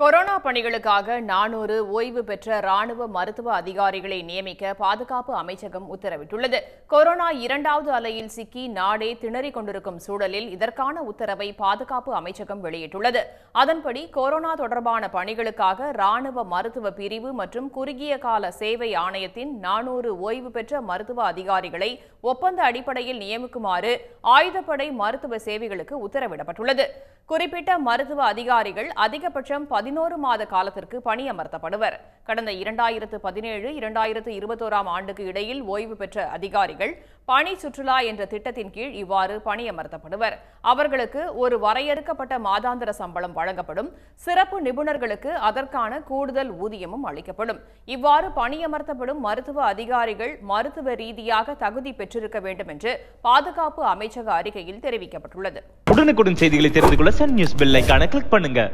corona பணிகளுக்காக நானூறு ஓய்வு பெற்ற ராணுவ மருத்துவ அதிகாரிகளை நியமிக்க பாதுகாப்பு அமைச்சகம் உத்தரவிட்டுள்ளது கொரோனா இரண்டாவது அலையில் சிக்கி நாடே திணறிக் கொண்டிருக்கும் சூழலில் இதற்கான உத்தரவை பாதுகாப்பு அமைச்சகம் வெளியிட்டுள்ளது அதன்படி கொரோனா தொடர்பான பணிகளுக்காக ராணுவ மருத்துவ பிரிவு மற்றும் குறுகிய கால சேவை ஆணையத்தின் நானூறு ஓய்வு பெற்ற மருத்துவ அதிகாரிகளை ஒப்பந்த அடிப்படையில் நியமிக்குமாறு ஆயுதப்படை மருத்துவ சேவைகளுக்கு உத்தரவிடப்பட்டுள்ளது குறிப்பிட்ட மருத்துவ அதிகாரிகள் அதிகபட்சம் பதினோரு மாத காலத்திற்கு பணியமர்த்தப்படுவர் கடந்த இரண்டாயிரத்து பதினேழு இரண்டாயிரத்து இருபத்தோராம் ஆண்டுக்கு இடையில் ஓய்வு பெற்ற அதிகாரிகள் பணி சுற்றுலா என்ற திட்டத்தின் கீழ் இவ்வாறு பணியமர்த்தப்படுவர் அவர்களுக்கு ஒரு வரையறுக்கப்பட்ட மாதாந்திர சம்பளம் வழங்கப்படும் சிறப்பு நிபுணர்களுக்கு அதற்கான கூடுதல் ஊதியமும் அளிக்கப்படும் இவ்வாறு பணியமர்த்தப்படும் மருத்துவ அதிகாரிகள் மருத்துவ ரீதியாக தகுதி பெற்றிருக்க வேண்டும் என்று பாதுகாப்பு அமைச்சக அறிக்கையில் தெரிவிக்கப்பட்டுள்ளது உடனுக்குடன் செய்திகளை தெரிந்து கொள்ள சன் நியூஸ் பெல் கிளிக் பண்ணுங்க